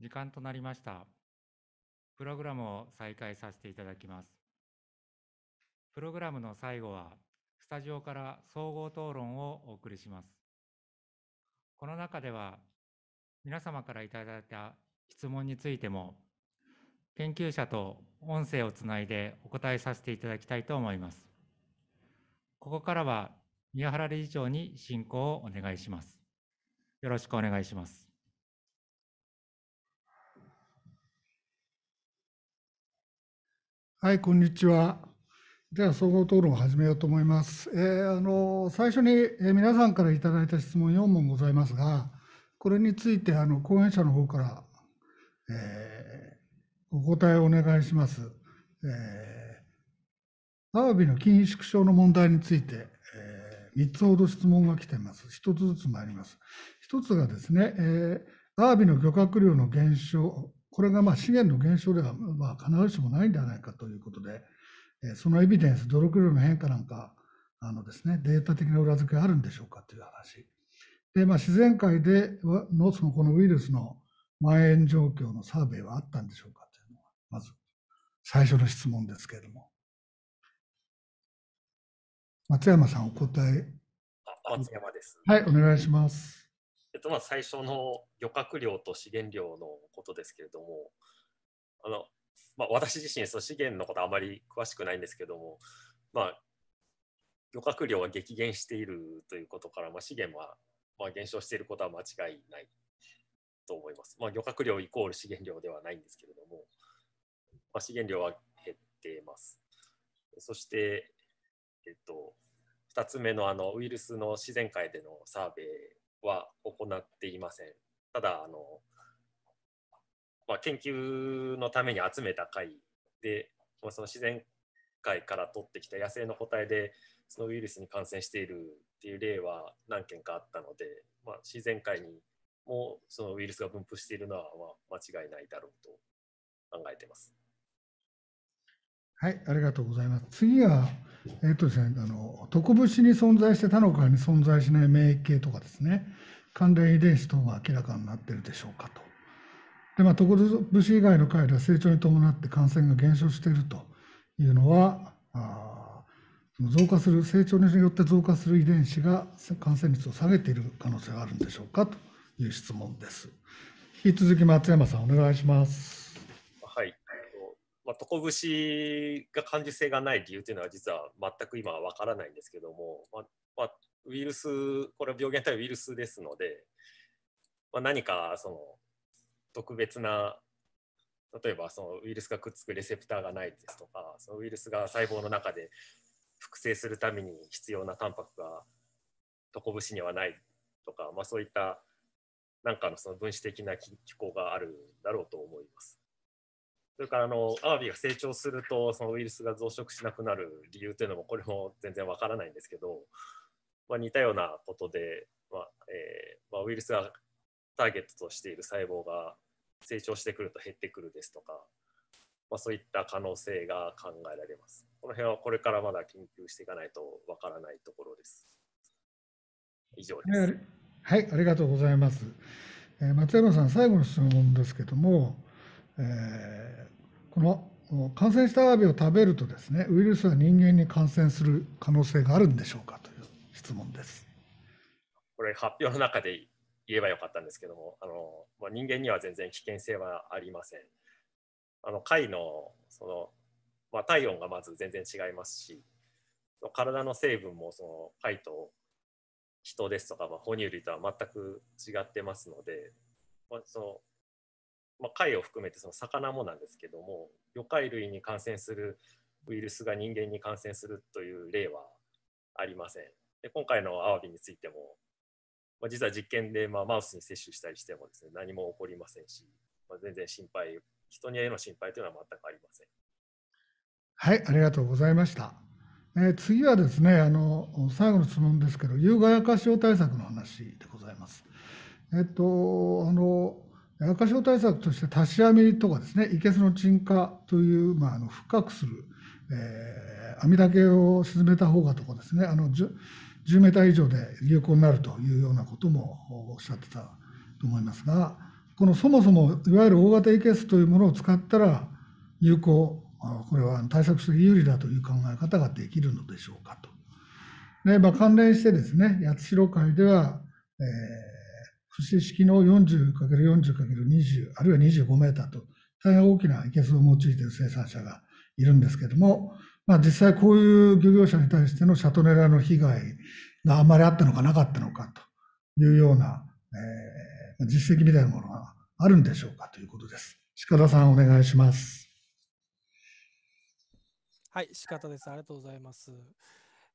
時間となりました。プログラムを再開させていただきます。プログラムの最後は、スタジオから総合討論をお送りします。この中では、皆様からいただいた質問についても、研究者と音声をつないでお答えさせていただきたいと思います。ここからは、宮原理事長に進行をお願いします。よろしくお願いします。はい、こんにちは。では、総合討論を始めようと思います。えー、あの最初に、え皆さんからいただいた質問4問ございますが、これについてあの講演者の方から、えー、お答えをお願いします。えー、アワビの筋縮症の問題について、えー、3つほど質問が来ています。1つずつ参ります。1つがですね、えー、アワビの漁獲量の減少これがまあ資源の減少ではまあ必ずしもないんではないかということで、えそのエビデンス、努力量の変化なんか、あのですね、データ的な裏付けあるんでしょうかという話。で、まあ、自然界でのそのこのウイルスの蔓延状況のサーベイはあったんでしょうかというのは、まず最初の質問ですけれども。松山さん、お答え。松山です。はい、お願いします。えっと、まあ最初の漁獲量と資源量のことですけれどもあの、まあ、私自身その資源のことあまり詳しくないんですけども、まあ、漁獲量は激減しているということから、まあ、資源はま減少していることは間違いないと思います。まあ、漁獲量イコール資源量ではないんですけれども、まあ、資源量は減っています。そして、えっと、2つ目のあのウイルスの自然界でのサーベイは行っていません。ただ、あのまあ、研究のために集めた貝で、まあ、その自然界から取ってきた野生の個体でそのウイルスに感染しているっていう例は何件かあったので、まあ、自然界にもそのウイルスが分布しているのはま間違いないだろうと考えてます。はい、ありがとうございます。次は、えっ、ー、とですね、あの、特物に存在して他の側に存在しない免疫系とかですね、関連遺伝子等が明らかになっているでしょうかと。で、まあ、特物以外の回では成長に伴って感染が減少しているというのは、あ増加する、成長によって増加する遺伝子が感染率を下げている可能性があるんでしょうかという質問です。引き続き松山さん、お願いします。まあ、床節が感受性がない理由というのは実は全く今は分からないんですけども、まあまあ、ウイルスこれは病原体ウイルスですので、まあ、何かその特別な例えばそのウイルスがくっつくレセプターがないですとかそのウイルスが細胞の中で複製するために必要なタンパクが床節にはないとか、まあ、そういった何かのその分子的な機構があるだろうと思います。それからあのアワビが成長するとそのウイルスが増殖しなくなる理由というのもこれも全然わからないんですけど、まあ、似たようなことで、まあえーまあ、ウイルスがターゲットとしている細胞が成長してくると減ってくるですとか、まあ、そういった可能性が考えられます。この辺はこれからまだ研究していかないとわからないところです。以上です。はい、ありがとうございます。えー、松山さん、最後の質問ですけども、えこの感染したアワビを食べるとですねウイルスは人間に感染する可能性があるんでしょうかという質問です。これ発表の中で言えばよかったんですけどもあの、まあ、人間には全然危険性はありません。あの貝のその、まあ、体温がまず全然違いますし体の成分もその貝と人ですとか、まあ、哺乳類とは全く違ってますので、まあ、そのまあ、貝を含めてその魚もなんですけども魚介類に感染するウイルスが人間に感染するという例はありません。で今回のアワビについても、まあ、実は実験で、まあ、マウスに接種したりしてもですね何も起こりませんし、まあ、全然心配人への心配というのは全くありません。はいありがとうございました。えー、次はですねあの最後の質問ですけど有害化症対策の話でございます。えっとあの赤潮対策として足し網とかですね、いけすの沈下という、まあ、あの深くする、えー、網を沈めた方がとかですね、あの 10, 10メーター以上で有効になるというようなこともおっしゃってたと思いますが、このそもそもいわゆる大型いけすというものを使ったら有効、これは対策として有利だという考え方ができるのでしょうかと。でまあ、関連してですね、八代海では、えー複製式の 40×40×20 あるいは25メーターと大変大きな生けすを用いている生産者がいるんですけれども、まあ、実際こういう漁業者に対してのシャトネラの被害があんまりあったのかなかったのかというような、えー、実績みたいなものがあるんでしょうかということです。鹿田さんお願いします。はい、鹿田です。ありがとうございます。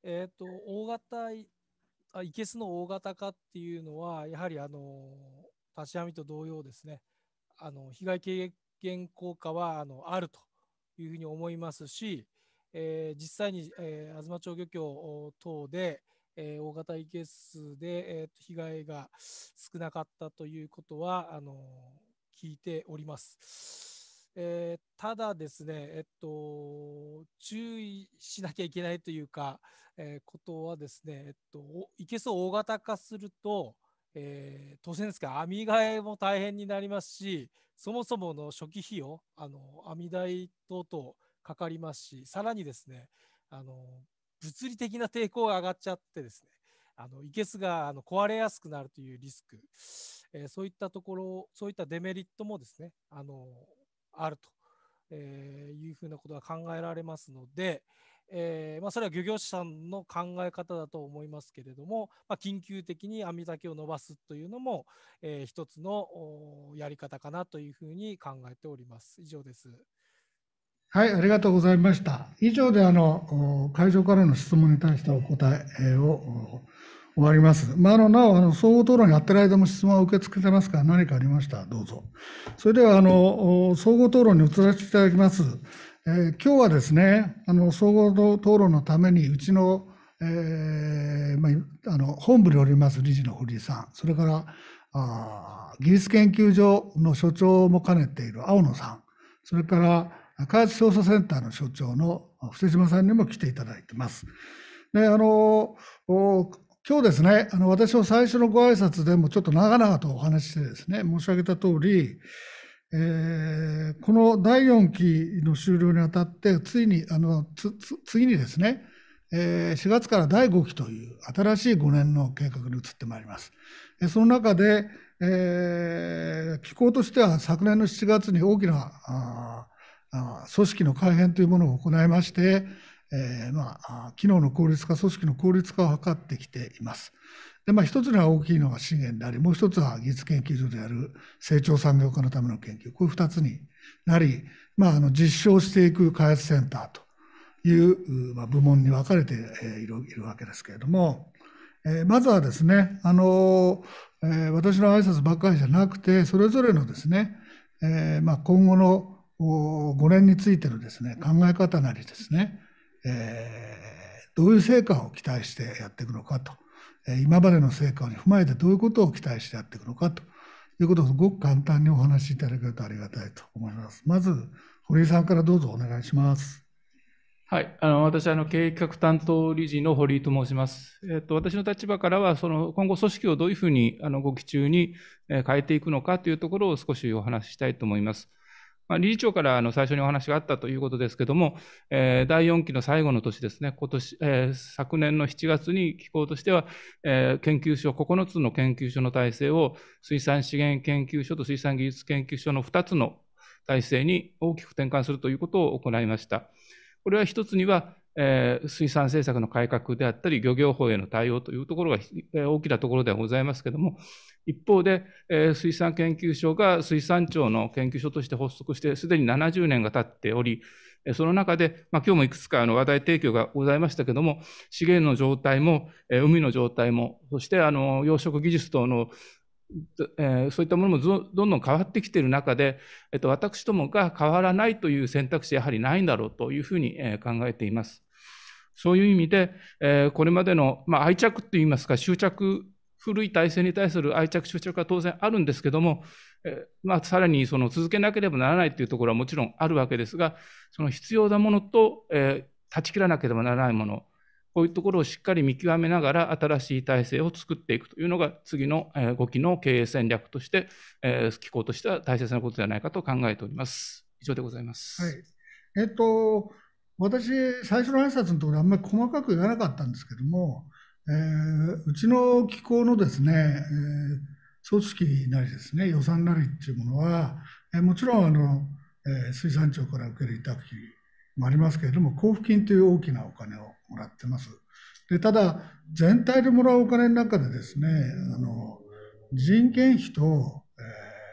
えっ、ー、と大型いけすの大型化っていうのは、やはりあの立ち網と同様ですね、あの被害軽減効果はあのあるというふうに思いますし、えー、実際に、えー、東町漁協等で、えー、大型いけすで、えー、被害が少なかったということはあの聞いております。えー、ただですね、えっと、注意しなきゃいけないというか、えー、ことはですね、えっと、いけそう大型化すると、えー、当然ですけど、編替えも大変になりますし、そもそもの初期費用、あの網代等々かかりますし、さらにですね、あの物理的な抵抗が上がっちゃってですね、あのいけすがあの壊れやすくなるというリスク、えー、そういったところ、そういったデメリットもですね、あのあると、えいうふうなことが考えられますので、えー、まあ、それは漁業者さんの考え方だと思いますけれども、まあ、緊急的に網だけを伸ばすというのも、えー、一つのやり方かなというふうに考えております。以上です。はい、ありがとうございました。以上であの会場からの質問に対してお答えを終わります。まあ、あのなおあの、総合討論やってる間も質問を受け付けてますから、何かありましたどうぞ。それではあの、総合討論に移らせていただきます。えー、今日はですね、あの総合討論のために、うちの、えーまあ、あの本部におります理事の堀井さん、それからあ技術研究所の所長も兼ねている青野さん、それから開発調査センターの所長の布施島さんにも来ていただいてます。であの今日ですね、あの私の最初のご挨拶でもちょっと長々とお話ししてですね、申し上げた通り、えー、この第4期の終了にあたって、ついに、あの次にですね、えー、4月から第5期という新しい5年の計画に移ってまいります。その中で、えー、機構としては昨年の7月に大きなああ組織の改編というものを行いまして、えー、まあ、機能の効率化、組織の効率化を図ってきています。で、まあ、一つには大きいのが資源であり、もう一つは技術研究所である成長産業化のための研究、こういう二つになり、まあ、あの、実証していく開発センターという、まあ、部門に分かれているいるわけですけれども、えー、まずはですね、あの、えー、私の挨拶ばっかりじゃなくて、それぞれのですね、えー、まあ、今後の5年についてのですね、考え方なりですね、えー、どういう成果を期待してやっていくのかと、え今までの成果を踏まえてどういうことを期待してやっていくのかということをすごく簡単にお話しいただけるとありがたいと思います。まず堀井さんからどうぞお願いします。はい、あの私あの計画担当理事の堀井と申します。えっと私の立場からはその今後組織をどういうふうにあのご期中に変えていくのかというところを少しお話ししたいと思います。まあ、理事長からあの最初にお話があったということですけども、えー、第4期の最後の年ですね、今年、えー、昨年の7月に機構としては、えー、研究所、9つの研究所の体制を水産資源研究所と水産技術研究所の2つの体制に大きく転換するということを行いました。これは一つには、えー、水産政策の改革であったり、漁業法への対応というところが、えー、大きなところではございますけれども、一方で、えー、水産研究所が水産庁の研究所として発足して、すでに70年が経っており、その中で、まあ、今日もいくつかあの話題提供がございましたけれども、資源の状態も、えー、海の状態も、そしてあの養殖技術等のえー、そういったものもどんどん変わってきている中で、えっと、私どもが変わらないという選択肢やはりないんだろうというふうに、えー、考えています。そういう意味で、えー、これまでの、まあ、愛着といいますか、執着、古い体制に対する愛着、執着は当然あるんですけども、えまあ、さらにその続けなければならないというところはもちろんあるわけですが、その必要なものと、え断ち切らなければならないもの、こういうところをしっかり見極めながら新しい体制を作っていくというのが次の5期の経営戦略として、え機構としては大切なことではないかと考えております。以上でございます。はい、えっと私最初の挨拶のところあんまり細かく言わなかったんですけども、えー、うちの機構のですね、えー、組織なりですね予算なりっていうものは、えー、もちろんあの、えー、水産庁から受ける委託費もありますけれども交付金という大きなお金をもらってます。でただ、全体でもらうお金の中でですね、あの人件費と、えー、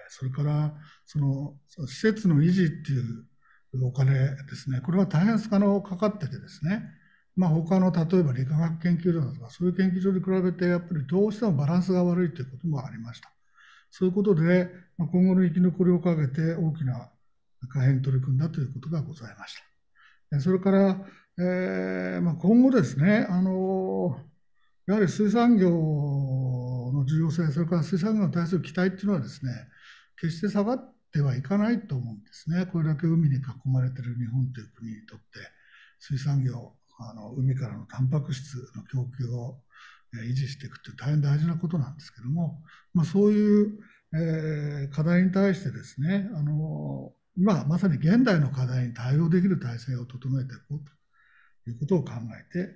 それからその施設の維持っていうお金ですね、これは大変スのかかっててですね、まあ、他の例えば理化学研究所だとか、そういう研究所に比べて、やっぱりどうしてもバランスが悪いということもありました。そういうことで、今後の生き残りをかけて大きな改変に取り組んだということがございました。それから、えーまあ、今後ですね、あのやはり水産業の重要性、それから水産業に対する期待っていうのはですね、決して下がってはいかないと思うんですね。これだけ海に囲まれている日本という国にとって、水産業、あの海からのタンパク質の供給を維持していくという大変大事なことなんですけども、まあ、そういう、えー、課題に対してですね、あのままさに現代の課題に対応できる体制を整えていこうということを考えて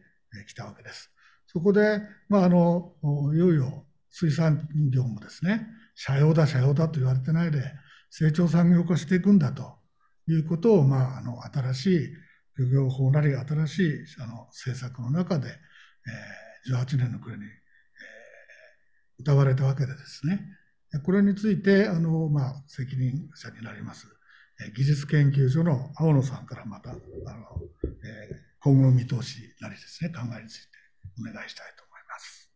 きたわけです。そこで、まあ、あのいよいよ水産業もですね社用だ社用だと言われてないで成長産業化していくんだということを、まあ、あの新しい漁業法なり新しいあの政策の中で、え18年の暮れに、えー、歌われたわけでですねこれについてあの、まあ、責任者になります、え技術研究所の青野さんからまたあの、えー今後の見通しなりですね、考えについてお願いしたいと思います。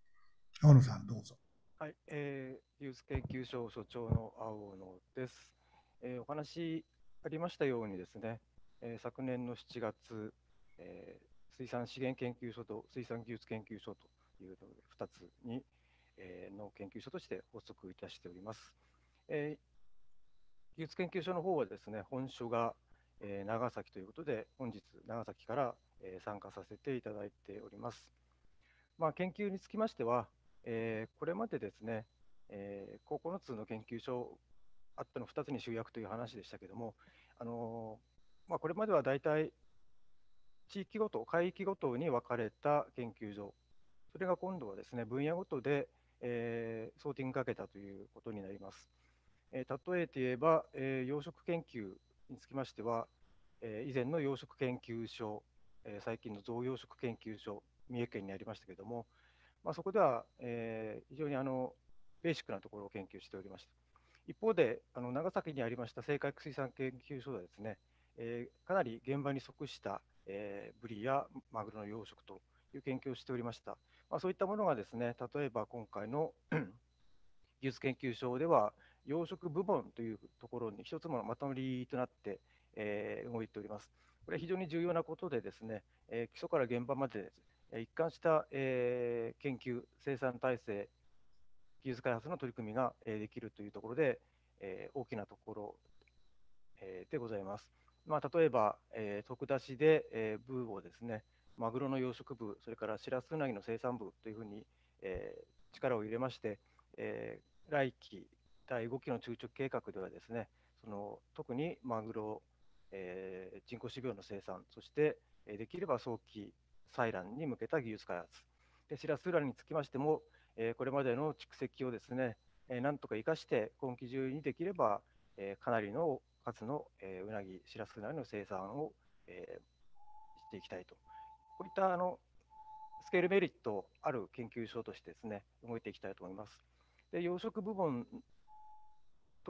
青野さん、どうぞ。はい、えー、ユース研究所所長の青野です。えー、お話ありましたようにですね、えー、昨年の7月、えー、水産資源研究所と水産技術研究所というと2つに、えー、の研究所として発足いたしております。えー、技術研究所の方はですね、本所が、えー、長崎ということで、本日長崎からえ参加させていただいております。まあ、研究につきましては、えこれまでですね、え高校の通の研究所あったの2つに集約という話でしたけども、あのまあ、これまでは大体地域ごと、海域ごとに分かれた研究所、それが今度はですね分野ごとで、えー、ソーティングかけたということになります。えー、例えて言えば、えー、養殖研究につきましては、え以前の養殖研究所えー、最近の増養殖研究所、三重県にありましたけれども、まあ、そこでは、えー、非常にあのベーシックなところを研究しておりました。一方で、あの長崎にありました青海水産研究所ではですね、えー、かなり現場に即した、えー、ブリやマグロの養殖という研究をしておりました。まあ、そういったものがですね、例えば今回の 技術研究所では、養殖部門というところに一つのまとまりとなって、えー、動いております。これ非常に重要なことでですね、え基礎から現場まで一貫した、え研究、生産体制、技術開発の取り組みが、えできるというところで、え大きなところ、えでございます。まあ、例えば、えー、徳田市で、えー、部をですね、マグロの養殖部、それからシラスウナギの生産部というふうに、えー、力を入れまして、えー、来期、第5期の中長計画ではですね、その特にマグロえー、人工種苗の生産、そして、えー、できれば早期採卵に向けた技術開発、でシラスウラにつきましても、えー、これまでの蓄積をですね、えー、なんとか生かして、今期中にできれば、えー、かなりの数の、えー、うなぎ、シラスウナの生産を、えー、していきたいと。こういったあのスケールメリットある研究所としてですね動いていきたいと思います。で養殖部門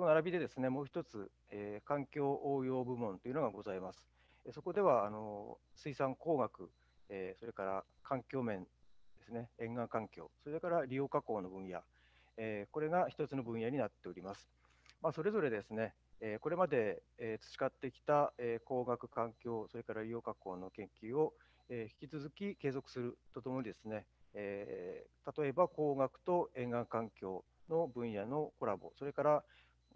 と並びでですねもう一つ、えー、環境応用部門というのがございます。そこではあの水産工学、えー、それから環境面ですね、沿岸環境、それから利用加工の分野、えー、これが一つの分野になっております。まあ、それぞれですね、えこれまで、え培ってきた、え工学環境、それから利用加工の研究を、え引き続き継続するとともにですね、え例えば工学と沿岸環境の分野のコラボ、それから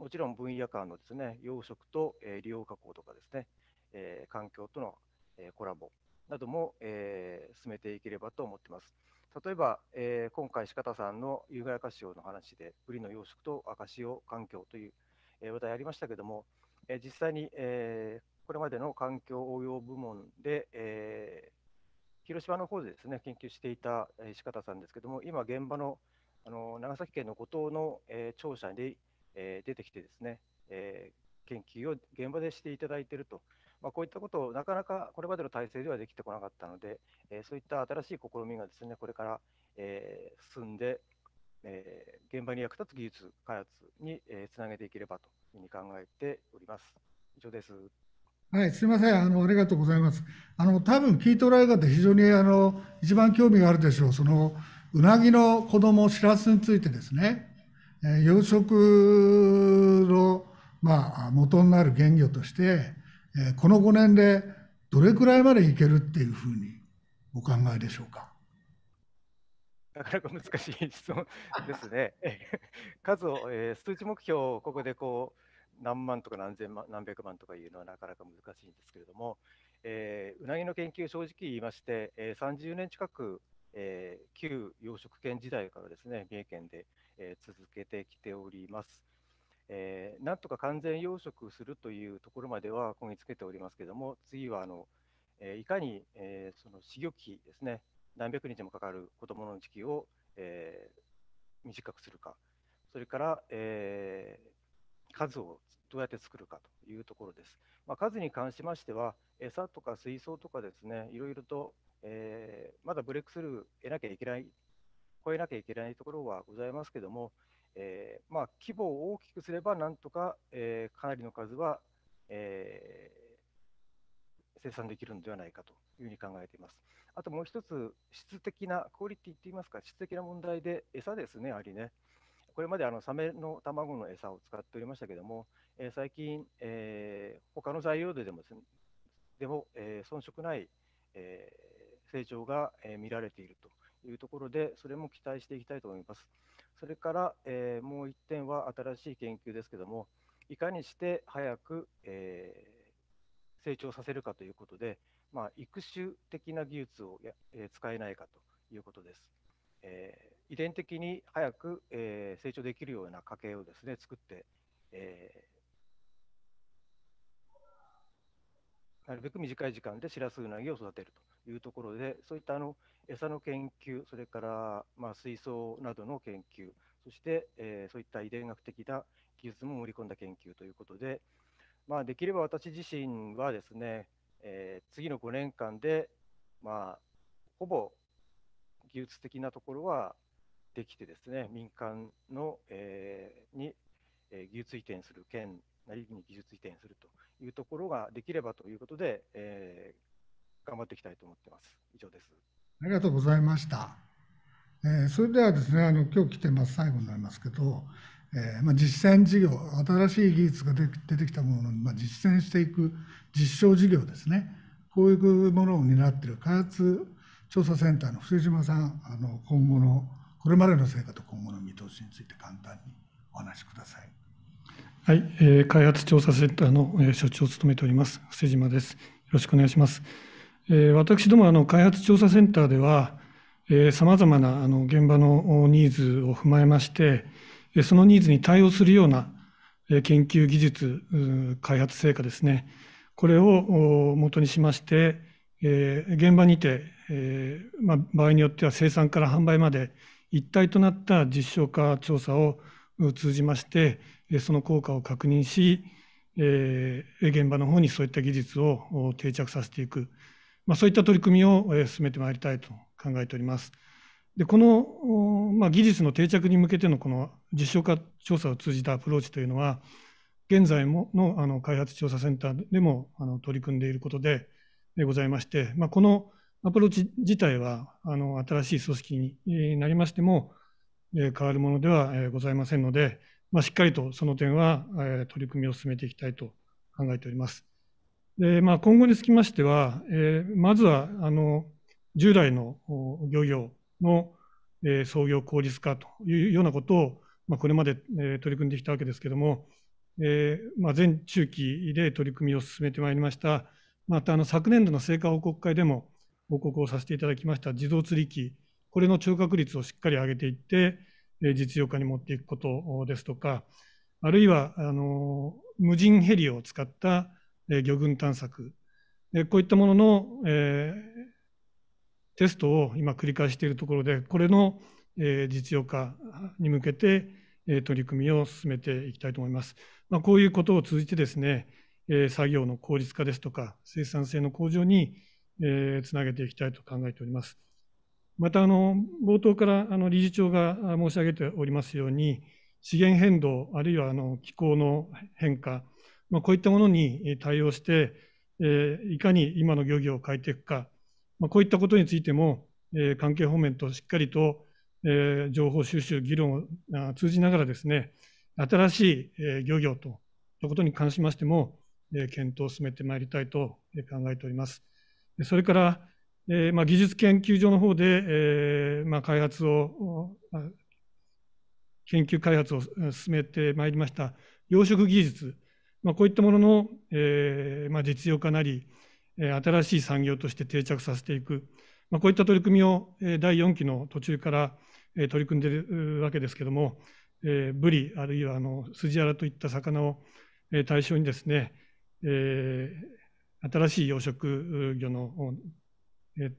もちろん分野間のですね養殖と、えー、利用加工とかですね、えー、環境との、えー、コラボなども、えー、進めていければと思ってます。例えば、えー、今回、四方さんの有害赤潮の話で、ブリの養殖と赤潮環境という、えー、話題ありましたけども、えー、実際に、えー、これまでの環境応用部門で、えー、広島の方でですね研究していた、えー、四方さんですけども、今、現場のあの長崎県の五島の、えー、庁舎にえ出てきてですね、え研究を現場でしていただいていると、まあ、こういったことをなかなかこれまでの体制ではできてこなかったので、えそういった新しい試みがですねこれから、え進んで、え現場に役立つ技術開発に、えつなげていければというふうに考えております。以上です。はい、すみませんあの、ありがとうございます。あの多分聞いておられる方、非常にあの一番興味があるでしょう、そのうなぎの子供しらすについてですね。養殖の、まあ、元になる原魚として、この5年でどれくらいまでいけるっていうふうにお考えでしょうか。なかなか難しい質問ですね。数を、えー、数値目標をここでこう何万とか何千万何百万とかいうのはなかなか難しいんですけれども、えー、うなぎの研究正直言いまして、えー、30年近く、えー、旧養殖圏時代からですね三重県でえー、続けてきております。えー、なんとか完全養殖するというところまではこぎつけておりますけれども、次はあの、えー、いかに、えー、その飼育期ですね、何百日もかかる子どもの時期を、えー、短くするか、それから、えー、数をどうやって作るかというところです。まあ、数に関しましては、餌とか水槽とかですね、いろいろと、えー、まだブレイクスルー得なきゃいけない超えなきゃいけないところはございますけども、えー、まあ、規模を大きくすれば、なんとか、えー、かなりの数は、えー、生産できるのではないかというふうに考えています。あともう一つ、質的な、クオリティって言いますか、質的な問題で、餌ですね、やはりね。これまであのサメの卵の餌を使っておりましたけれども、え最近、えー、他の材料ででもで、ね、でも、え遜色ない、え成長が、え見られているというところで、それも期待していきたいと思います。それから、えー、もう1点は新しい研究ですけども、いかにして早く、えー、成長させるかということで、まあ、育種的な技術をや、えー、使えないかということです。え遺伝的に早く、え成長できるような家系をですね作って、えなるべく短い時間でシラスウナギを育てるというところで、そういったあの餌の研究、それからまあ水槽などの研究、そして、えそういった遺伝学的な技術も盛り込んだ研究ということで、まあ、できれば私自身はですね、えー、次の5年間で、まあ、ほぼ技術的なところはできてですね、民間の、えー、に、えー、技術移転する県なりに技術移転するというところができればということで、えー、頑張っていきたいと思ってます。以上です。ありがとうございました。えー、それではですね、あの今日来てます最後になりますけど、えー、まあ、実践事業、新しい技術が出てきたものを、まあ、実践していく実証事業ですね、こういうものを担っている開発調査センターの藤島さん、あの今後の、これまでの成果と今後の見通しについて簡単にお話しください。はい、えー、開発調査センターの、え所長を務めております、藤島です。よろしくお願いします。えー、私どもあの開発調査センターでは、さまざまなあの現場のニーズを踏まえまして、そのニーズに対応するような研究技術、開発成果ですね、これを元にしまして、えー、現場にて、えー、まあ、場合によっては生産から販売まで一体となった実証化調査を通じまして、その効果を確認し、えー、現場の方にそういった技術を定着させていく、まあ、そういった取り組みを進めてまいりたいと考えております。でこの、まあ、技術の定着に向けてのこの実証化調査を通じたアプローチというのは現在ものあの開発調査センターでもあの取り組んでいることででございまして、まあ、このアプローチ自体はあの新しい組織になりましても、え変わるものではございませんので、まあ、しっかりとその点は、え取り組みを進めていきたいと考えております。でまあ、今後につきましては、えー、まずはあの従来の漁業の、えー、創業効率化というようなことを、まあ、これまで、えー、取り組んできたわけですけれども、えーまあ、全中期で取り組みを進めてまいりました、またあの昨年度の成果報告会でも報告をさせていただきました自動釣り機、これの聴覚率をしっかり上げていって、え実用化に持っていくことですとか、あるいはあの無人ヘリを使ったえ魚群探索でこういったものの、えー、テストを今繰り返しているところでこれの、えー、実用化に向けて、えー、取り組みを進めていきたいと思います。まあ、こういうことを通じてですね、え作業の効率化ですとか生産性の向上に、えつなげていきたいと考えております。またあの冒頭からあの理事長が申し上げておりますように資源変動あるいはあの気候の変化まあ、こういったものに対応して、えいかに今の漁業を変えていくか、まあ、こういったことについても、え関係方面としっかりと、え情報収集、議論を通じながらですね、新しい、え漁業ということに関しましても、え検討を進めてまいりたいと考えております。それから、えまあ、技術研究所の方で、えまあ、開発を、研究開発を進めてまいりました養殖技術まあ、こういったものの、えーまあ、実用化なり、新しい産業として定着させていく、まあ、こういった取り組みを第4期の途中から取り組んでいるわけですけども、えー、ブリあるいはあのスジアラといった魚を対象にですね、えー、新しい養殖魚の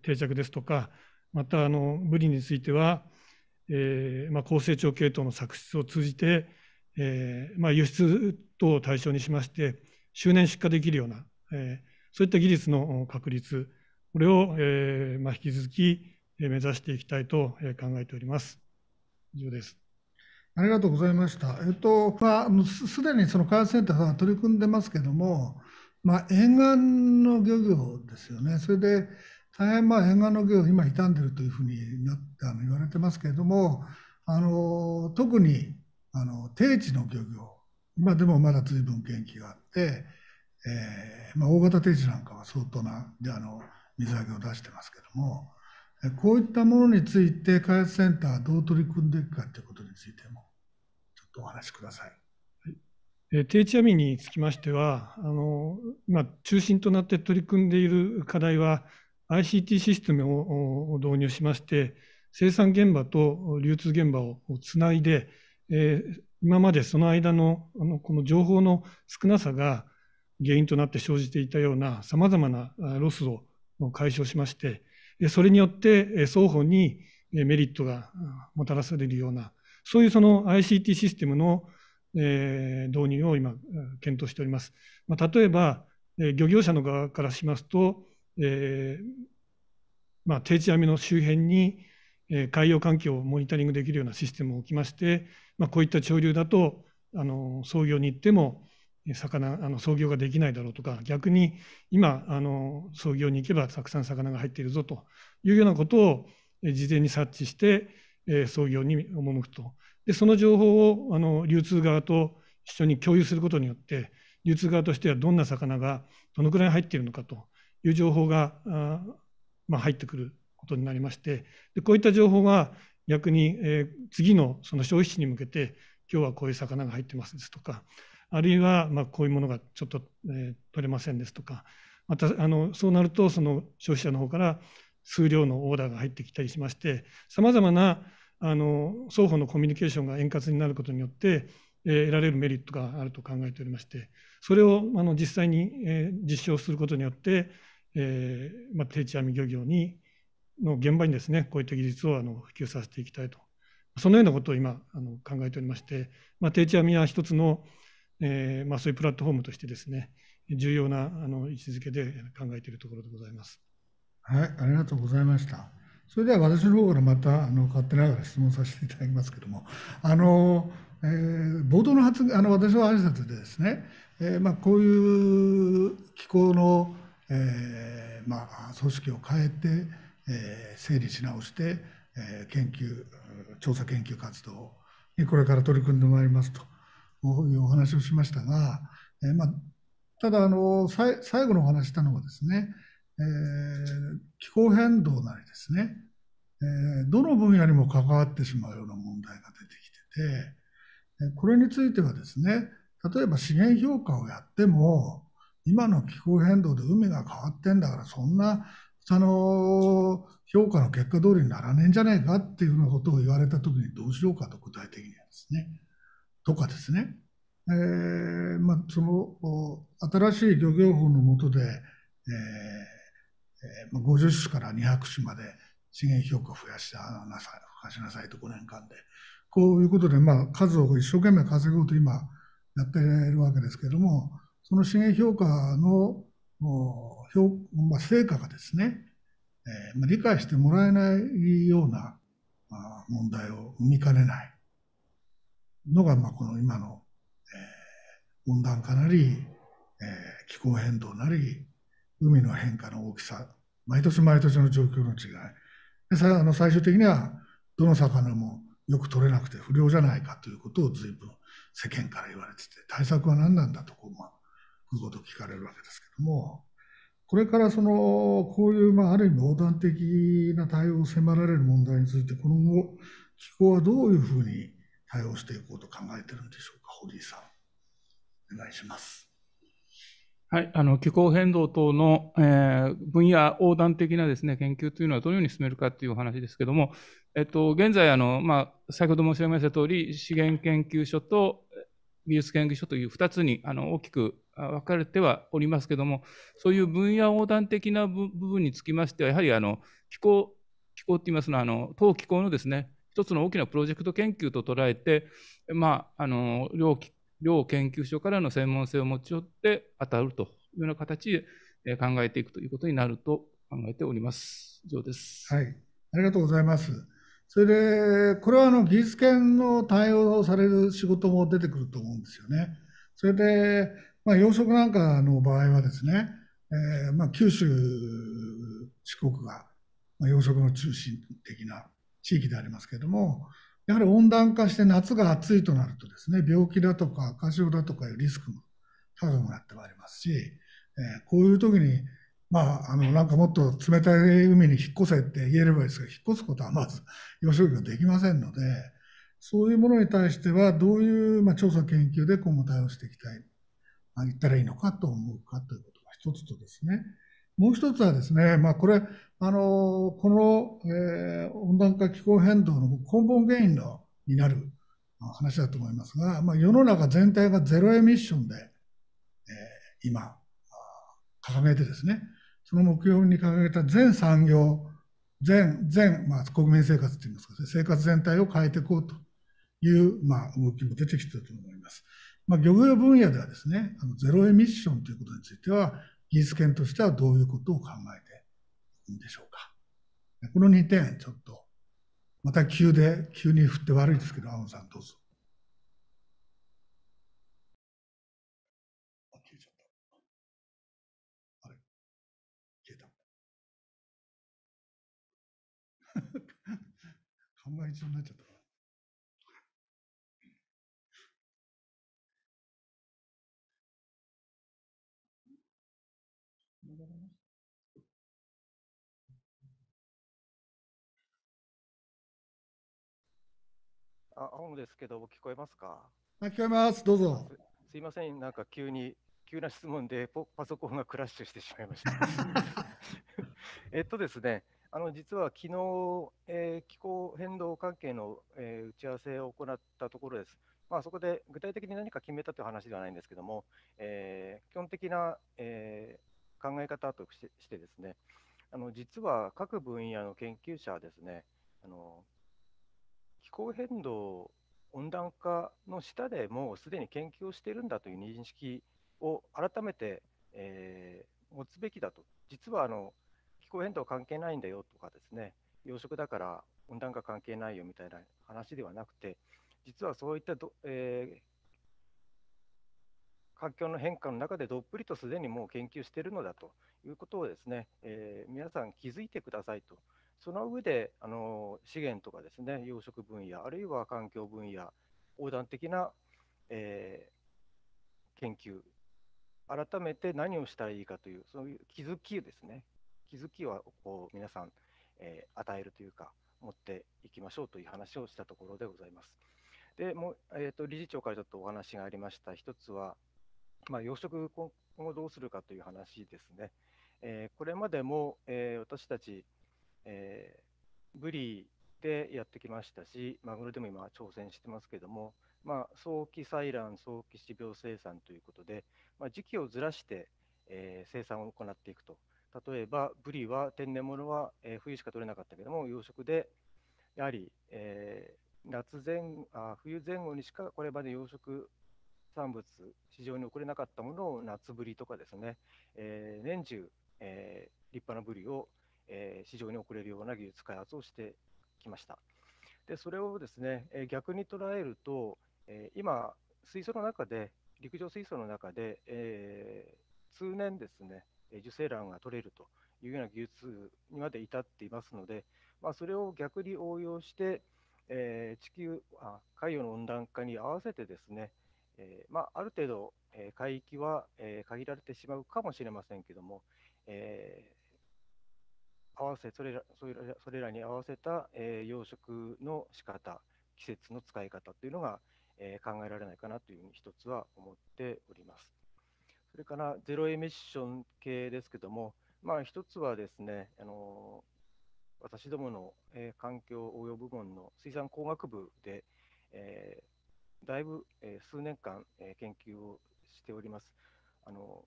定着ですとかまたあのブリについては、えーまあ、高成長系統の作出を通じてえー、まあ、輸出等を対象にしまして周年出荷できるような、えー、そういった技術の確立これを、えー、まあ、引き続き目指していきたいと考えております。以上です。ありがとうございました。えっと、まあ、すでにその開発センターさんは取り組んでますけれども、まあ、沿岸の漁業ですよね。それで、大変まあ沿岸の漁業、今傷んでるというふうになって言われてますけれども、あの、特にあの定置の漁業今でもまだ随分元気があって、えーまあ、大型定置なんかは相当なであの水揚げを出してますけどもこういったものについて開発センターはどう取り組んでいくかということについてもちょっとお話しください。定置網につきましてはあの、ま中心となって取り組んでいる課題は ICT システムを導入しまして生産現場と流通現場をつないでえー、今までその間のあのこの情報の少なさが原因となって生じていたようなさまざまなロスを解消しましてそれによって双方にメリットがもたらされるようなそういうその ICT システムの導入を今検討しております。まあ、例えば漁業者の側からしますと、えーまあ、定置網の周辺に海洋環境をモニタリングできるようなシステムを置きまして、まあ、こういった潮流だとあの創業に行っても魚あの創業ができないだろうとか逆に今あの創業に行けばたくさん魚が入っているぞというようなことを事前に察知して創業に赴くとでその情報をあの流通側と一緒に共有することによって流通側としてはどんな魚がどのくらい入っているのかという情報があ、まあ、入ってくることになりましてでこういった情報が逆に、え次のその消費地に向けて今日はこういう魚が入ってますですとかあるいはまこういうものがちょっと、え取れませんですとかまたあのそうなるとその消費者の方から数量のオーダーが入ってきたりしましてさまざまなあの双方のコミュニケーションが円滑になることによって得られるメリットがあると考えておりましてそれをあの実際に実証することによって、えま定置網漁業にの現場にですねこういった技術をあの普及させていきたいとそのようなことを今あの考えておりまして、まあ、定置網は一つの、えーまあ、そういうプラットフォームとしてですね重要なあの位置づけで考えているところでございます。はい、ありがとうございました。それでは私の方からまたあの勝手ながら質問させていただきますけども、あのえー、冒頭の発あの私の挨拶でですね、えーまあ、こういう機構の、えーまあ、組織を変えて、え整理し直して、え研究調査研究活動にこれから取り組んでまいりますというお話をしましたが、えまあ、ただあの最後のお話したのはですね、え気候変動なりですね、えどの分野にも関わってしまうような問題が出てきててこれについてはですね例えば資源評価をやっても今の気候変動で海が変わってんだからそんなその評価の結果通りにならねえんじゃねえかっていうようなことを言われた時にどうしようかと具体的にはですね。とかですね、えーまあ、その新しい漁業法の下で、えーえ50種から200種まで資源評価を増やしてなさ増やしなさいと5年間で。こういうことで、まあ、数を一生懸命稼ごうと今やっているわけですけれども、その資源評価の評まあ、成果がですね、えーまあ、理解してもらえないような、まあ、問題を生みかねないのが、まあ、この今の、えー、温暖化なり、えー、気候変動なり海の変化の大きさ毎年毎年の状況の違いでさあの最終的にはどの魚もよく取れなくて不良じゃないかということを随分世間から言われてて対策は何なんだとこう、まあ、こと聞かれるわけですけども、これからそのこういう、まあ、ある意味横断的な対応を迫られる問題について、この後、気候はどういうふうに対応していこうと考えてるんでしょうか、堀井さん、お願いします。はい、あの気候変動等の、えー、分野横断的なです、ね、研究というのはどのように進めるかというお話ですけれども、えっと、現在あの、まあ、先ほど申し上げましたとおり、資源研究所と技術研究所という2つにあの大きく分かれてはおりますけども、そういう分野横断的な部分につきましては、やはりあの気候、気候って言いますのは、あの当気候のですね、一つの大きなプロジェクト研究と捉えて、まあ、あの両両研究所からの専門性を持ち寄って当たるというような形で考えていくということになると考えております。以上です。はい、ありがとうございます。それで、これはあの技術研の対応をされる仕事も出てくると思うんですよね。それで、まあ、養殖なんかの場合はですね、えーまあ、九州、四国が、まあ、養殖の中心的な地域でありますけれども、やはり温暖化して夏が暑いとなるとですね、病気だとか過剰だとかいうリスクも高くなってまいりますし、えー、こういう時に、まあ、あの、なんかもっと冷たい海に引っ越せって言えればいいですが、引っ越すことはまず養殖業できませんので、そういうものに対しては、どういう、まあ、調査研究で今後対応していきたい言ったらいいのかと思うかということが一つとですね、もう一つはですね、まあ、これ、あのこの、えー、温暖化気候変動の根本原因のになる話だと思いますが、まあ、世の中全体がゼロエミッションで、えー、今、掲げてですね、その目標に掲げた全産業、全、全、まあ、国民生活といいますか、ね、生活全体を変えていこうという、まあ、動きも出てきてると思います。まあ、漁業分野ではですね、あのゼロエミッションということについては、技術研としてはどういうことを考えていいんでしょうか。この2点、ちょっと、また急で、急に振って悪いですけど、青野さんどうぞ。あ、消えちゃった。あれ消えた。考え中になっちゃった。あ、青野ですけど、聞こえますか。聞こえます。どうぞ。すすいません、なんか急に、急な質問で、ポ、パソコンがクラッシュしてしまいました。えっとですね、あの実は昨日、えー、気候変動関係の、えー、打ち合わせを行ったところです。まあ、そこで具体的に何か決めたという話ではないんですけども、えー、基本的な、え考え方としてですね、あの実は各分野の研究者はですね、あの候変動、温暖化の下でもうすでに研究をしているんだという認識を改めて、えー、持つべきだと、実はあの気候変動関係ないんだよとかですね、養殖だから温暖化関係ないよみたいな話ではなくて、実はそういったど、えー、環境の変化の中でどっぷりとすでにもう研究しているのだということをですね、えー、皆さん気づいてくださいとその上であの資源とかですね養殖分野あるいは環境分野横断的な、えー、研究改めて何をしたらいいかというそういう気づきですね気づきはこう皆さん、えー、与えるというか持っていきましょうという話をしたところでございます。でもえーと、と理事長からちょっとお話がありました、一つは、まあ、養殖今後どうするかという話ですね。えー、これまでも、えー、私たちえー、ブリでやってきましたし、マグロでも今、挑戦してますけども、まあ、早期採卵、早期種苗生産ということで、まあ、時期をずらして、えー、生産を行っていくと。例えば、ブリは天然物は、えー、冬しか取れなかったけども、養殖でやはり、えー、夏前あ冬前後にしかこれまで養殖産物、市場に送れなかったものを夏ぶりとかですね、えー、年中、えー、立派なブリをえー、市場に送れるような技術開発をしてきました。でそれをですね、えー、逆に捉えると、えー、今、水素の中で、陸上水素の中で、えー、通年ですね、受精卵が取れるというような技術にまで至っていますので、まあ、それを逆に応用して、えー、地球あ、海洋の温暖化に合わせてですね、えーまあ、ある程度、えー、海域は、えー、限られてしまうかもしれませんけども、え合わせそれらそれらそれらに合わせた、えー、養殖の仕方季節の使い方というのが、えー、考えられないかなというふうに一つは思っております。それからゼロエミッション系ですけども、まあ、一つはですね、あのー、私どもの、えー、環境応用部門の水産工学部で、えー、だいぶ、えー、数年間、えー、研究をしております。あの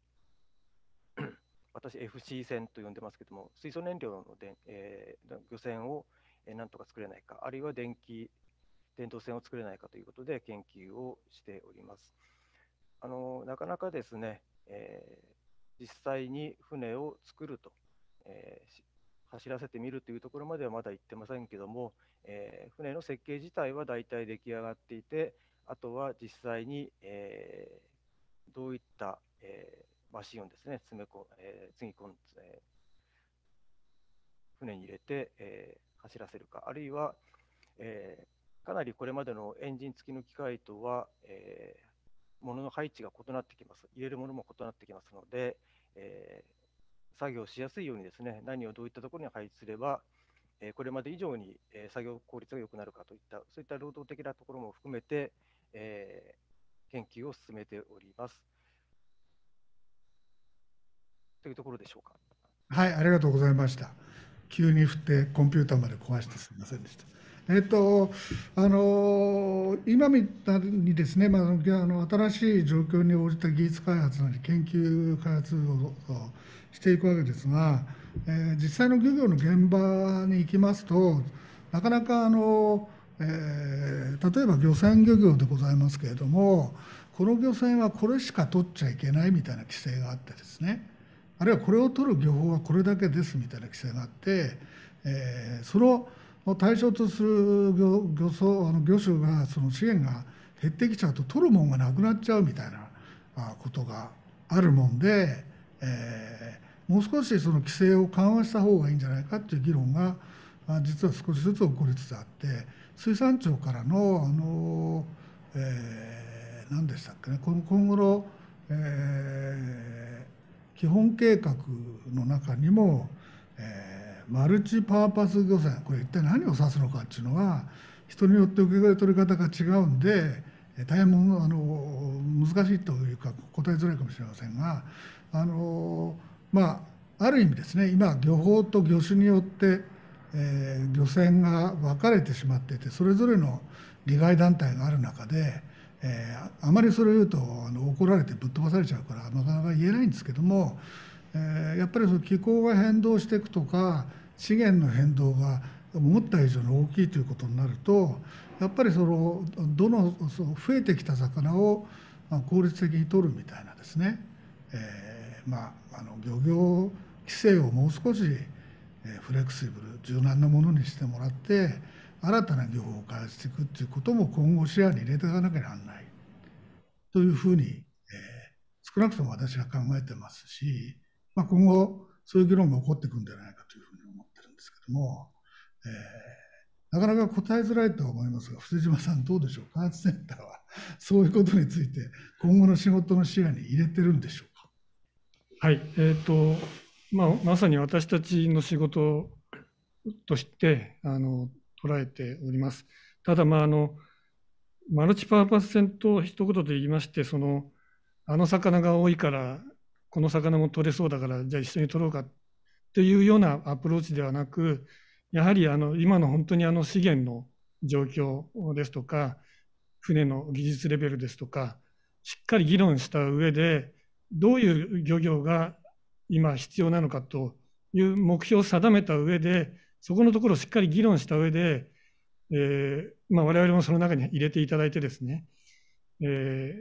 ー私、FC 船と呼んでますけども、水素燃料の電、えー、漁船を、えなんとか作れないか、あるいは電気、電動船を作れないかということで研究をしております。あのなかなかですね、えー、実際に船を作ると、えー、走らせてみるというところまではまだ行ってませんけども、えー、船の設計自体は大体出来上がっていて、あとは実際に、えどういった、えーマをですね、詰めこ、えー、積み込んで、船に入れて、えー、走らせるか、あるいは、えー、かなりこれまでのエンジン付きの機械とは、えー、物の配置が異なってきます、入れるものも異なってきますので、えー、作業しやすいようにですね何をどういったところに配置すれば、えー、これまで以上に、えー、作業効率が良くなるかといった、そういった労働的なところも含めて、えー、研究を進めております。というところでしょうか。はい、ありがとうございました。急に振ってコンピューターまで壊してすみませんでした。えっと、あの今みたいにですね、まあ、あの新しい状況に応じた技術開発なり研究開発をしていくわけですが、えー、実際の漁業の現場に行きますとなかなかあの、えー、例えば漁船漁業でございますけれどもこの漁船はこれしか取っちゃいけないみたいな規制があってですねあるいはこれを取る漁法はこれだけですみたいな規制があって、えー、その対象とする漁漁あの漁種がその資源が減ってきちゃうと取るもんがなくなっちゃうみたいなことがあるもんで、えー、もう少しその規制を緩和した方がいいんじゃないかっていう議論が実は少しずつ起こりつつあって水産庁からのあの、えー、何でしたっけね今後の、えー基本計画の中にも、えー、マルチパーパス漁船これ一体何を指すのかっていうのは人によって受け取り方が違うんで大変もあの難しいというか答えづらいかもしれませんがあのまあある意味ですね今漁法と魚種によって、えー、漁船が分かれてしまっていてそれぞれの利害団体がある中で。えー、あまりそれを言うとあの怒られてぶっ飛ばされちゃうからなかなか言えないんですけども、えー、やっぱりその気候が変動していくとか資源の変動が思った以上に大きいということになるとやっぱりそのどのそ増えてきた魚を効率的に取るみたいなですね、えー、まああの漁業規制をもう少しフレキシブル柔軟なものにしてもらって。新たな情法を開発していくということも今後視野に入れていかなきゃならないというふうに、えー、少なくとも私は考えてますし、まあ、今後そういう議論が起こっていくんじゃないかというふうに思ってるんですけども、えー、なかなか答えづらいとは思いますが施島さんどうでしょう開発センターはそういうことについて今後の仕事の視野に入れてるんでしょうかはい、えーとまあ、まさに私たちの仕事としてあの捉えております。ただ、まあ、あのマルチパーパス戦と一言で言いましてそのあの魚が多いからこの魚も取れそうだからじゃあ一緒に取ろうかっていうようなアプローチではなくやはりあの今の本当にあの資源の状況ですとか船の技術レベルですとかしっかり議論した上でどういう漁業が今必要なのかという目標を定めた上でそこのところをしっかり議論した上で、えーまあ、我々もその中に入れていただいてですね、え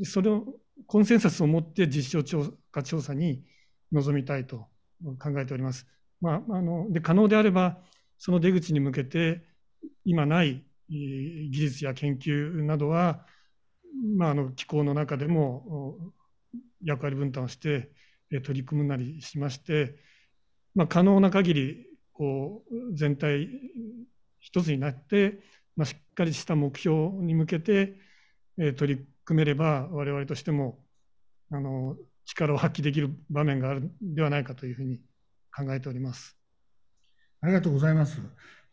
ー、それをコンセンサスを持って実証調査調査に臨みたいと考えております。まあ、あので可能であれば、その出口に向けて、今ない技術や研究などは、まあ、あの機構の中でも役割分担をして取り組むなりしまして、まあ、可能な限りこう全体一つになって、まあ、しっかりした目標に向けて、えー、取り組めれば我々としてもあの力を発揮できる場面があるんではないかというふうに考えております。ありがとうございます。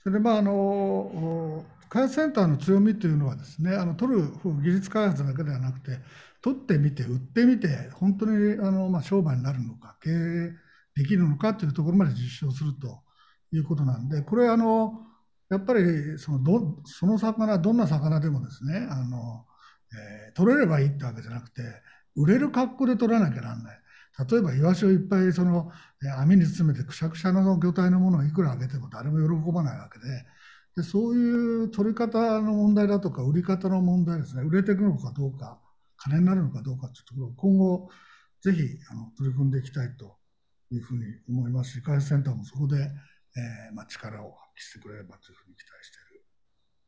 それでまああの開発センターの強みというのはですね、あの取る技術開発だけではなくて、取ってみて売ってみて本当にあのまあ商売になるのか経営できるのかというところまで実証するということなんで、これあの、やっぱりそのどその魚、どんな魚でもですねあの、えー、取れればいいってわけじゃなくて、売れる格好で取らなきゃなんない。例えばイワシをいっぱいその網に詰めてくしゃくしゃの魚体のものをいくらあげても誰も喜ばないわけででそういう取り方の問題だとか売り方の問題ですね売れていくのかどうか金になるのかどうかていうところを今後ぜひあの取り組んでいきたいというふうに思いますし開発センターもそこでえー、まあ、力を発揮してくれればというふうに期待している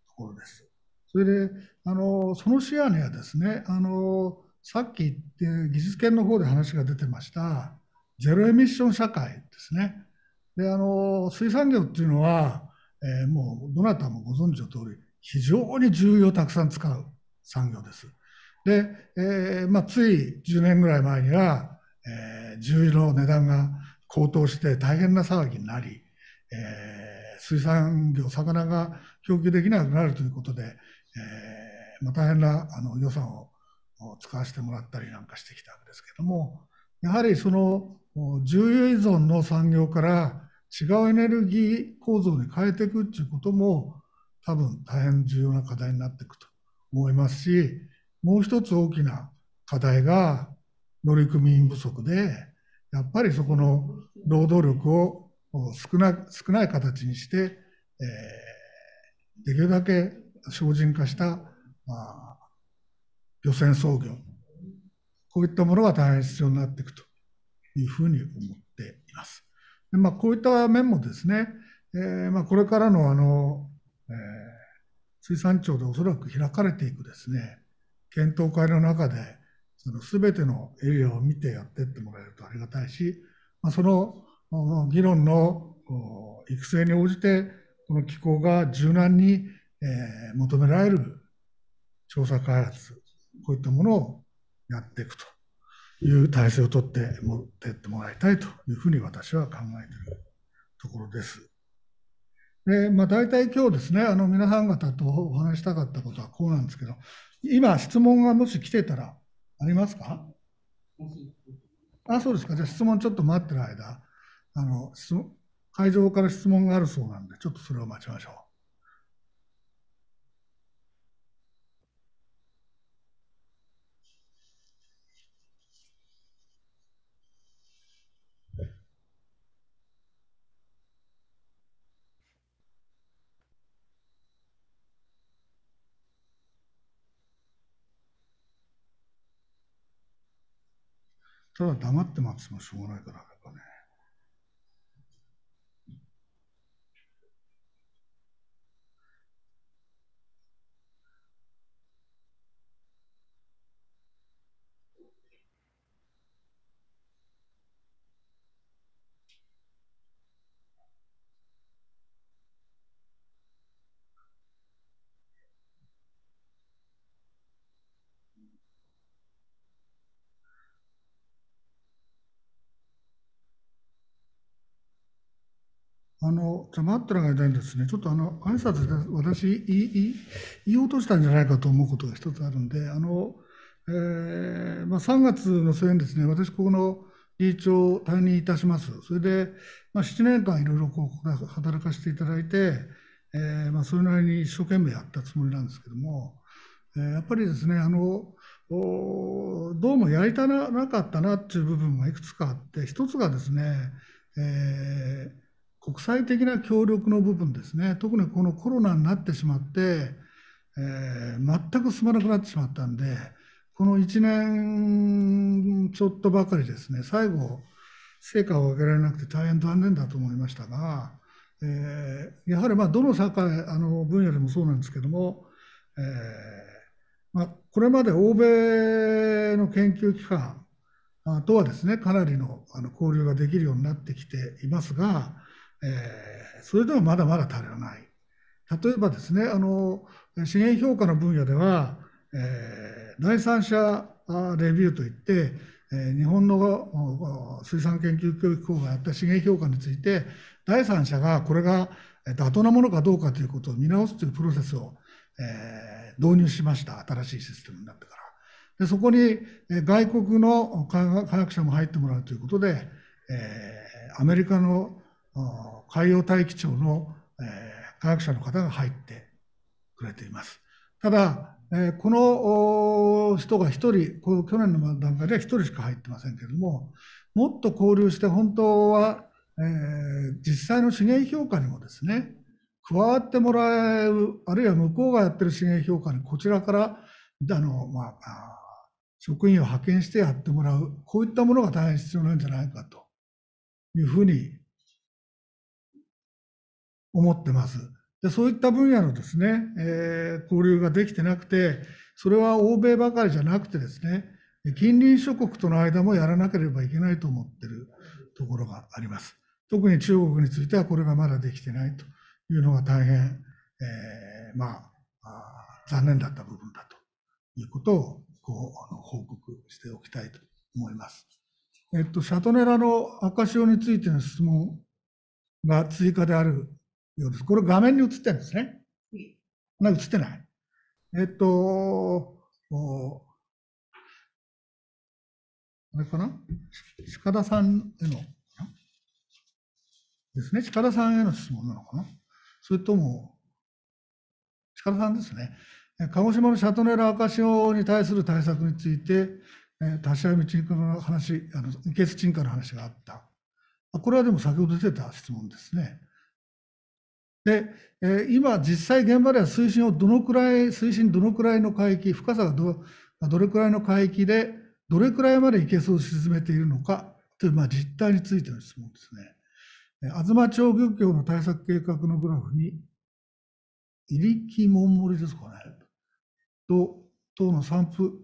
ところです。それで、あのその視野にはですね、あのさっき言って技術研の方で話が出てましたゼロエミッション社会ですね。であの水産業っていうのは、えー、もうどなたもご存知の通り非常に重油をたくさん使う産業です。で、えー、まあ、つい10年ぐらい前には、えー、重油の値段が高騰して大変な騒ぎになり、えー、水産業、魚が供給できなくなるということで、えーまあ、大変なあの予算を使わせてもらったりなんかしてきたんですけども、やはりその重油依存の産業から違うエネルギー構造に変えていくっていうことも、多分大変重要な課題になっていくと思いますし、もう一つ大きな課題が乗組員不足で、やっぱりそこの労働力を少な少ない形にして、えー、できるだけ精進化したあ漁船操業こういったものが大変必要になっていくというふうに思っています。でまあ、こういった面もですね、えーまあ、これからのあの、えー、水産庁でおそらく開かれていくですね検討会の中でその全てのエリアを見てやってってもらえるとありがたいし、まあ、その議論の育成に応じて、この機構が柔軟に求められる調査開発、こういったものをやっていくという体制をとって持ってってもらいたいというふうに私は考えているところです。で、まあ、大体今日ですね、あの皆さん方とお話したかったことはこうなんですけど、今、質問がもし来てたらありますかあ、そうですか。じゃあ質問ちょっと待ってる間。あの会場から質問があるそうなんで、ちょっとそれを待ちましょう。ただ黙って待つのもしょうがないから。と待ってる間にですね、ちょっとあの、挨拶で私言い、言おうとしたんじゃないかと思うことが一つあるんで、あの、えー、まあ、3月の末にですね、私、ここの理事長を退任いたします。それで、まあ、7年間いろいろこう働かせていただいて、えー、まあ、それなりに一生懸命やったつもりなんですけども、えー、やっぱりですね、あの、どうもやりたなかったなっていう部分がいくつかあって、一つがですね、えー国際的な協力の部分ですね、特にこのコロナになってしまって、えー、全く進まなくなってしまったんで、この1年ちょっとばかりですね、最後、成果を上げられなくて大変残念だと思いましたが、えー、やはりまあどの社会あの分野でもそうなんですけども、えーまあ、これまで欧米の研究機関とはですねかなりのあの交流ができるようになってきていますが、えー、それでもまだまだ足りない。例えばですね、あの資源評価の分野では、えー、第三者レビューといって、えー、日本の水産研究教育機構がやった資源評価について、第三者がこれが妥当なものかどうかということを見直すというプロセスを、えー、導入しました、新しいシステムになってから。でそこに外国の科学者も入ってもらうということで、えー、アメリカの海洋大気庁の、えー、科学者の方が入ってくれています。ただ、えー、この人が1人、この去年の段階では1人しか入ってませんけれども、もっと交流して本当は、えー、実際の資源評価にもですね、加わってもらえる、あるいは向こうがやってる資源評価にこちらからあの、まあ、職員を派遣してやってもらう、こういったものが大変必要なんじゃないかというふうに思ってます。でそういった分野のですね、えー、交流ができてなくて、それは欧米ばかりじゃなくてですね、近隣諸国との間もやらなければいけないと思ってるところがあります。特に中国についてはこれがまだできてないというのが大変、えー、まあ残念だった部分だということをこうあの報告しておきたいと思います。えっと、シャトネラの赤潮についての質問が追加であるようです。これ画面に映ってるんですね。映ってない。えっと、あれかな鹿田さんへの、ですね。鹿田さんへの質問なのかなそれとも、鹿田さんですね。鹿児島のシャトネラ赤潮に対する対策について、立ち上げ沈下の話、あの、池血沈下の話があった。これはでも先ほど出てた質問ですね。で、えー、今、実際現場では水深をどのくらい、水深どのくらいの海域、深さがどどれくらいの海域で、どれくらいまでいけすを沈めているのかという、まあ、実態についての質問ですね。東町漁協の対策計画のグラフに、入り木もんもりですかね、と、等の散布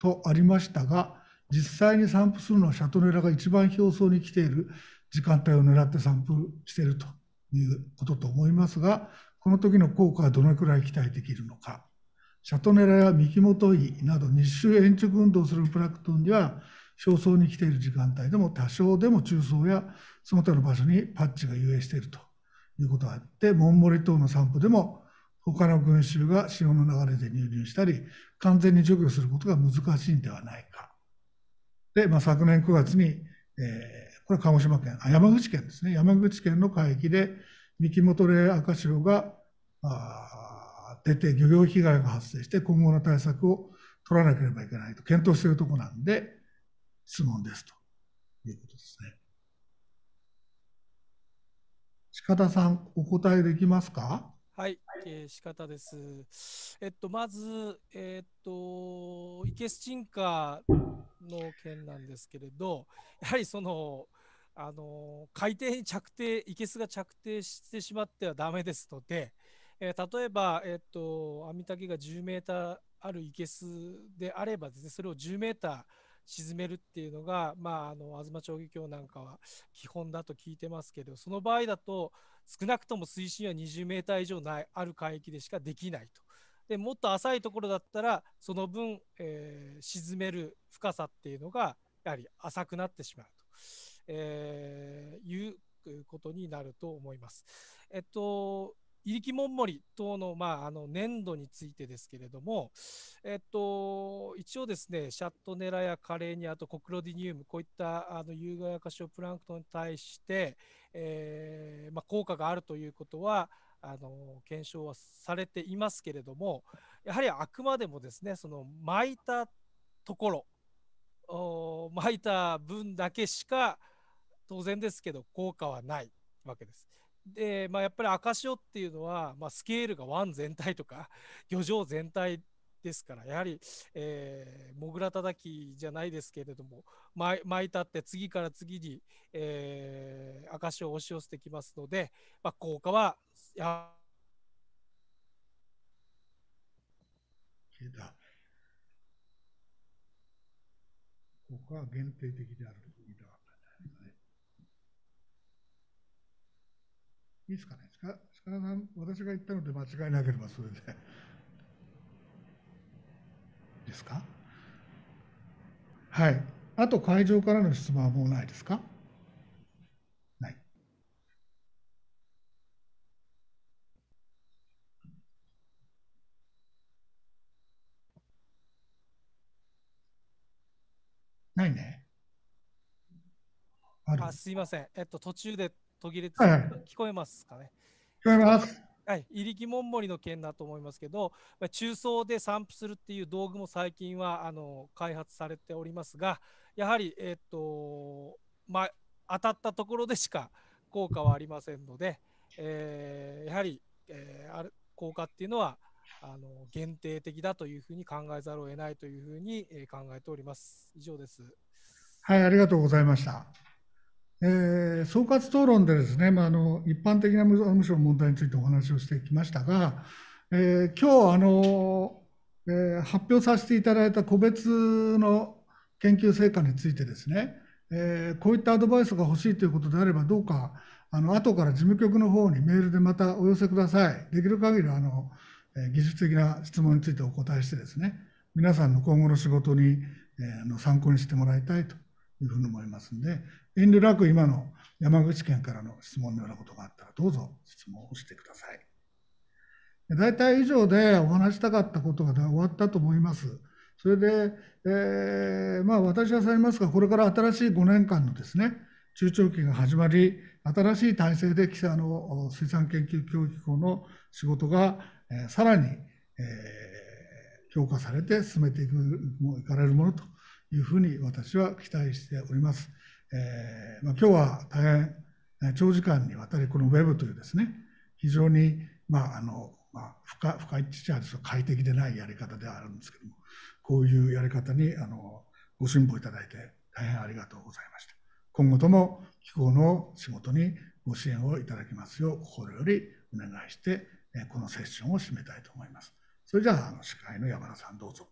とありましたが、実際に散布するのはシャトネラが一番表層に来ている時間帯を狙って散布しているということと思いますが、この時の効果はどのくらい期待できるのか。シャトネラやミキモトイなど日周延直運動するプランクトンには、焦燥に来ている時間帯でも多少でも中層やその他の場所にパッチが遊泳しているということがあって、モンモリ等の散布でも他の群衆が潮の流れで入入したり、完全に除去することが難しいんではないか。で、まあ、昨年9月に、えーこれ鹿児島県、あ山口県ですね、山口県の海域で、三木本霊赤潮が出て漁業被害が発生して今後の対策を取らなければいけないと検討しているところなんで質問ですということですね。鹿田さんお答えできますかはい、えー、仕方です。えっと、まず、えー、っと、イケスチンカの件なんですけれど、やはりその、あの海底に着底、いけすが着底してしまってはだめですので、えー、例えば、えー、っと、網竹が10メーターあるいけすであればですね、それを10メーター沈めるっていうのが、まあ、あの東町漁協なんかは基本だと聞いてますけど、その場合だと、少なくとも水深は20メーター以上ないある海域でしかできないと。でもっと浅いところだったら、その分、えー、沈める深さっていうのが、やはり浅くなってしまう。えー、いうことになると思います。えっと、入りきもんもり等の,、まあ、あの粘土についてですけれども、えっと、一応ですね、シャットネラやカレーニアとコクロディニウム、こういったあの有害ようプランクトンに対して、えー、まあ、効果があるということは、あの検証はされていますけれども、やはりあくまでもですね、その巻いたところ、巻いた分だけしか当然ですけど効果はないわけです。で、まあ、やっぱり赤潮っていうのは、まあ、スケールが湾全体とか 漁場全体ですからやはり、えー、もぐらたたきじゃないですけれども巻いたって次から次に、えー、赤潮を押し寄せてきますので、まあ、効果はや効果は限定的である。いいですかね。塚田なん、私が言ったので間違いなければそれで。ですかはい。あと会場からの質問はもうないですかない。ないね。あすいません。えっと、途中で途切れて、はいはい、聞こえますかね。聞こえます。はい、入力もんもりの件だと思いますけど、中層で散布するっていう道具も最近はあの開発されておりますが、やはり、えっとまあ、当たったところでしか 効果はありませんので、えー、やはり、えー、ある効果っていうのはあの限定的だというふうに考えざるを得ないというふうに考えております。以上です。はい、ありがとうございました。えー、総括討論でですね、まあ、あの一般的な無償の問題についてお話をしてきましたが、えー、今日あの、えー、発表させていただいた個別の研究成果についてですね、えー、こういったアドバイスが欲しいということであればどうかあの後から事務局の方にメールでまたお寄せくださいできる限りあの、えー、技術的な質問についてお答えしてですね皆さんの今後の仕事に、えー、あの参考にしてもらいたいというふうに思いますんで、遠慮なく今の山口県からの質問のようなことがあったら、どうぞ質問をしてください。大体以上でお話したかったことが終わったと思います。それで、えー、まあ、私はさりますが、これから新しい5年間のですね、中長期が始まり、新しい体制であの水産研究協議機の仕事が、えー、さらに、えー、強化されて進めていく、もう行かれるものというふうに私は期待しております。えー、まあ、今日は大変長時間にわたりこの Web というですね非常に、まああのまあ、深深い父は快適でないやり方ではあるんですけどもこういうやり方にあのご辛抱いただいて大変ありがとうございました。今後とも気候の仕事にご支援をいただきますよう心よりお願いしてこのセッションを締めたいと思います。それじゃあ司会の山田さんどうぞ。